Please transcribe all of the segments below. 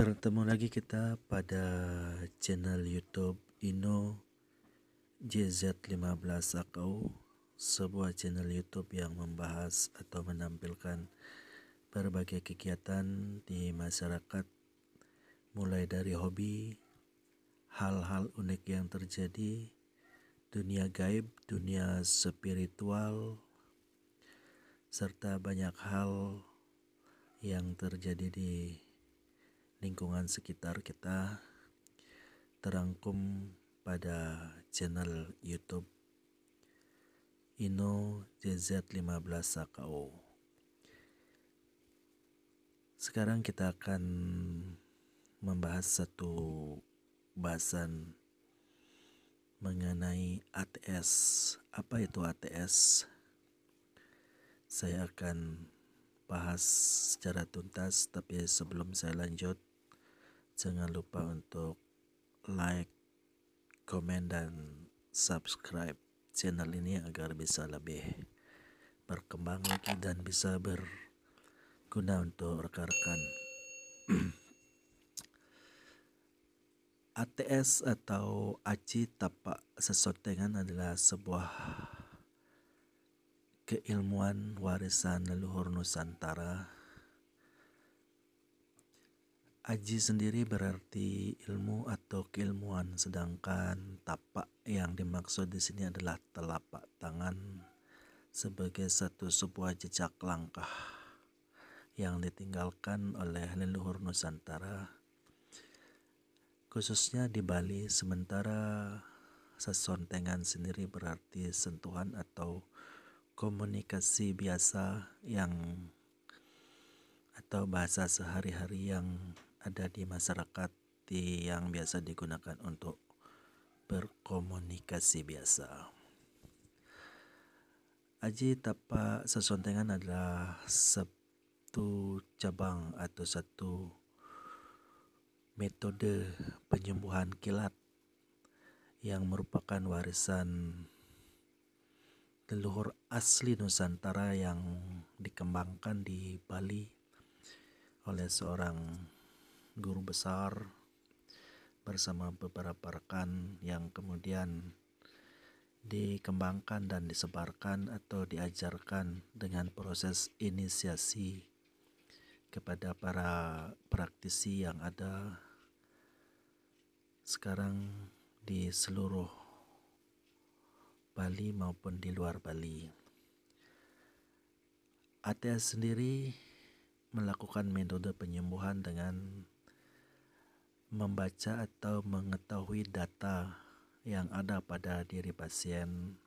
Bertemu lagi kita pada channel YouTube Ino JZ15 AKU, sebuah channel YouTube yang membahas atau menampilkan berbagai kegiatan di masyarakat mulai dari hobi, hal-hal unik yang terjadi, dunia gaib, dunia spiritual, serta banyak hal yang terjadi di lingkungan sekitar kita terangkum pada channel YouTube Ino JZ15 Sakao. Sekarang kita akan membahas satu bahasan mengenai ATS. Apa itu ATS? Saya akan bahas secara tuntas, tapi sebelum saya lanjut, Jangan lupa untuk like, komen, dan subscribe channel ini agar bisa lebih berkembang lagi dan bisa berguna untuk rekan-rekan. ATS atau aci tapak sesotengan adalah sebuah keilmuan warisan leluhur Nusantara Aji sendiri berarti ilmu atau keilmuan, sedangkan tapak yang dimaksud di sini adalah telapak tangan sebagai satu sebuah jejak langkah yang ditinggalkan oleh leluhur Nusantara, khususnya di Bali. Sementara sesontengan sendiri berarti sentuhan atau komunikasi biasa yang atau bahasa sehari-hari yang ada di masyarakat yang biasa digunakan untuk berkomunikasi biasa. Aji Tapa Sesontengan adalah satu cabang atau satu metode penyembuhan kilat yang merupakan warisan leluhur asli Nusantara yang dikembangkan di Bali oleh seorang guru besar bersama beberapa rekan yang kemudian dikembangkan dan disebarkan atau diajarkan dengan proses inisiasi kepada para praktisi yang ada sekarang di seluruh Bali maupun di luar Bali. ATS sendiri melakukan metode penyembuhan dengan membaca atau mengetahui data yang ada pada diri pasien.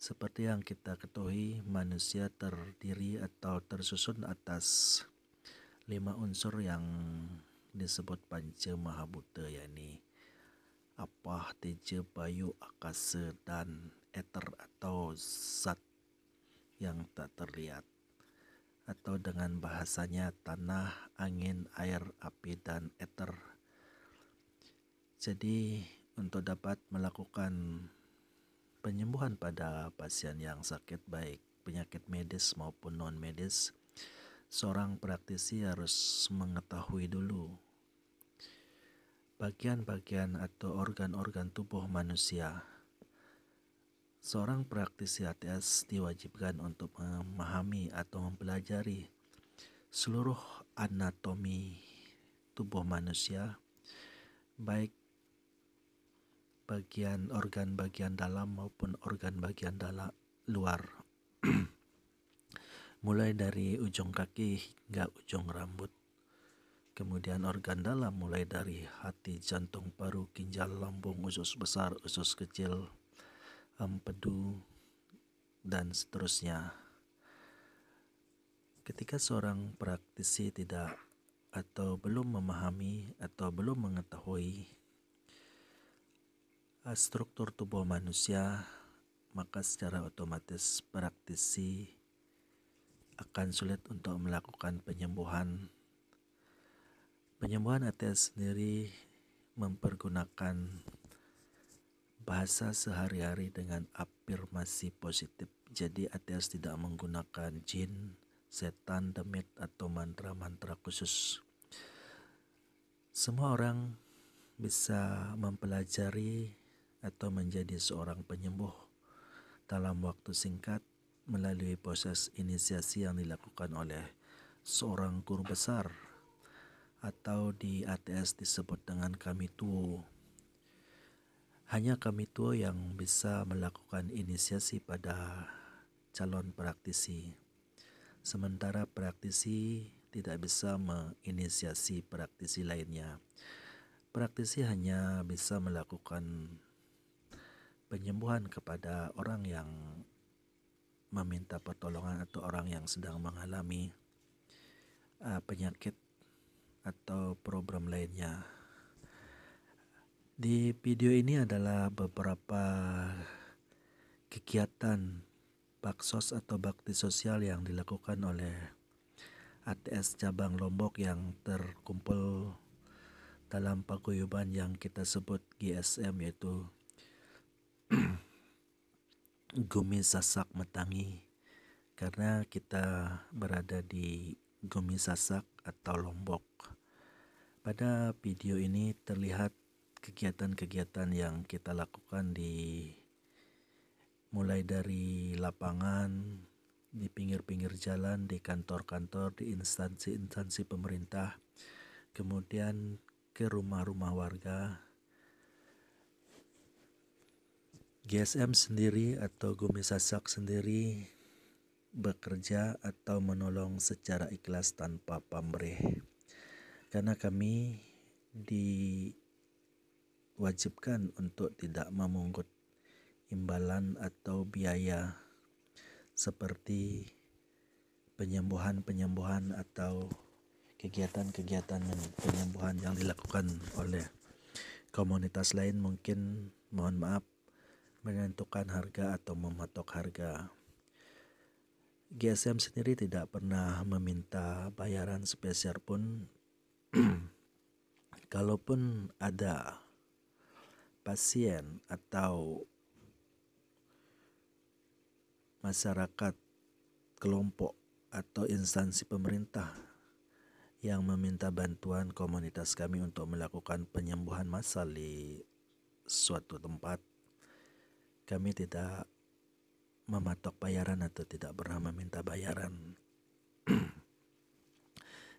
Seperti yang kita ketahui, manusia terdiri atau tersusun atas lima unsur yang disebut panca mahabuta yakni apa teja bayu akasa dan eter atau zat yang tak terlihat atau dengan bahasanya tanah, angin, air, api dan eter jadi untuk dapat melakukan penyembuhan pada pasien yang sakit baik penyakit medis maupun non medis, seorang praktisi harus mengetahui dulu bagian-bagian atau organ-organ tubuh manusia. Seorang praktisi ATS diwajibkan untuk memahami atau mempelajari seluruh anatomi tubuh manusia, baik bagian organ bagian dalam maupun organ bagian dalam luar mulai dari ujung kaki hingga ujung rambut kemudian organ dalam mulai dari hati jantung paru ginjal lambung usus besar usus kecil empedu dan seterusnya ketika seorang praktisi tidak atau belum memahami atau belum mengetahui Eh, struktur tubuh manusia, maka secara otomatis praktisi akan sulit untuk melakukan penyembuhan. Penyembuhan ATS sendiri mempergunakan bahasa sehari-hari dengan afirmasi positif. Jadi ATS tidak menggunakan jin, setan, demit, atau mantra-mantra khusus. Semua orang bisa mempelajari atau menjadi seorang penyembuh dalam waktu singkat melalui proses inisiasi yang dilakukan oleh seorang guru besar atau di ATS disebut dengan kami tuo. Hanya kami tuo yang bisa melakukan inisiasi pada calon praktisi. Sementara praktisi tidak bisa menginisiasi praktisi lainnya. Praktisi hanya bisa melakukan penyembuhan kepada orang yang meminta pertolongan atau orang yang sedang mengalami uh, penyakit atau problem lainnya. Di video ini adalah beberapa kegiatan baksos atau bakti sosial yang dilakukan oleh ATS cabang Lombok yang terkumpul dalam paguyuban yang kita sebut GSM yaitu Gumi Sasak Metangi karena kita berada di Gumi Sasak atau Lombok. Pada video ini terlihat kegiatan-kegiatan yang kita lakukan di mulai dari lapangan, di pinggir-pinggir jalan, di kantor-kantor, di instansi-instansi pemerintah, kemudian ke rumah-rumah warga GSM sendiri atau Gumi Sasak sendiri bekerja atau menolong secara ikhlas tanpa pamrih karena kami diwajibkan untuk tidak memungut imbalan atau biaya seperti penyembuhan-penyembuhan atau kegiatan-kegiatan penyembuhan yang dilakukan oleh komunitas lain mungkin mohon maaf menentukan harga atau mematok harga. GSM sendiri tidak pernah meminta bayaran spesial pun kalaupun ada pasien atau masyarakat kelompok atau instansi pemerintah yang meminta bantuan komunitas kami untuk melakukan penyembuhan massal di suatu tempat kami tidak mematok bayaran atau tidak pernah meminta bayaran.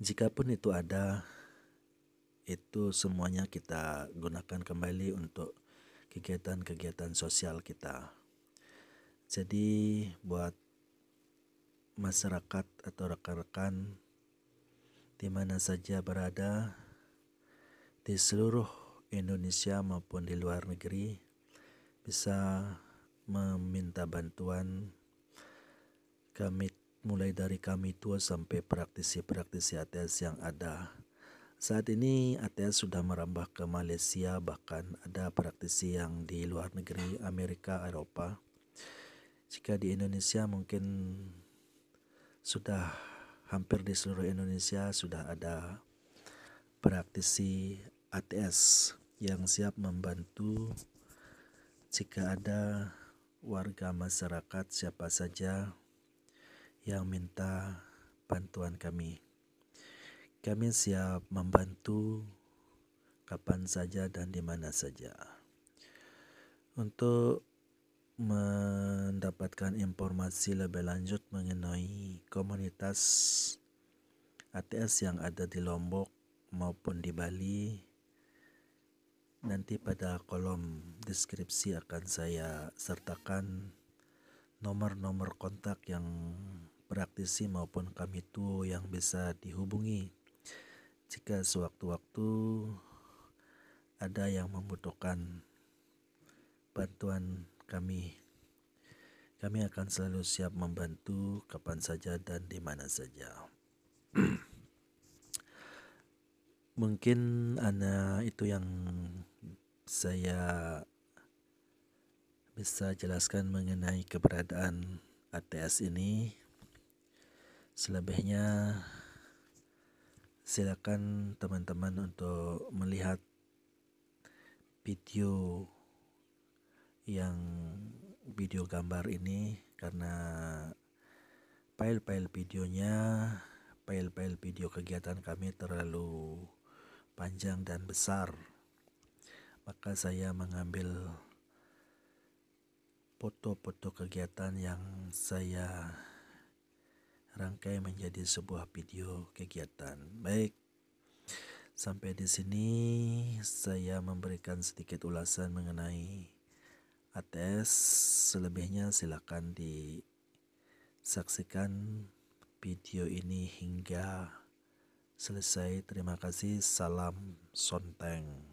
Jikapun itu ada, itu semuanya kita gunakan kembali untuk kegiatan-kegiatan sosial kita. Jadi buat masyarakat atau rekan-rekan di mana saja berada di seluruh Indonesia maupun di luar negeri bisa meminta bantuan kami mulai dari kami tua sampai praktisi-praktisi ATS yang ada. Saat ini ATS sudah merambah ke Malaysia bahkan ada praktisi yang di luar negeri Amerika, Eropa. Jika di Indonesia mungkin sudah hampir di seluruh Indonesia sudah ada praktisi ATS yang siap membantu jika ada warga masyarakat siapa saja yang minta bantuan kami. Kami siap membantu kapan saja dan di mana saja. Untuk mendapatkan informasi lebih lanjut mengenai komunitas ATS yang ada di Lombok maupun di Bali, nanti pada kolom deskripsi akan saya sertakan nomor-nomor kontak yang praktisi maupun kami itu yang bisa dihubungi jika sewaktu-waktu ada yang membutuhkan bantuan kami. Kami akan selalu siap membantu kapan saja dan di mana saja. Mungkin Ana itu yang saya bisa jelaskan mengenai keberadaan ATS ini. Selebihnya silakan teman-teman untuk melihat video yang video gambar ini karena file-file videonya file-file video kegiatan kami terlalu panjang dan besar maka saya mengambil foto-foto kegiatan yang saya rangkai menjadi sebuah video kegiatan. Baik, sampai di sini saya memberikan sedikit ulasan mengenai ATS. Selebihnya silakan disaksikan video ini hingga selesai. Terima kasih. Salam Sonteng.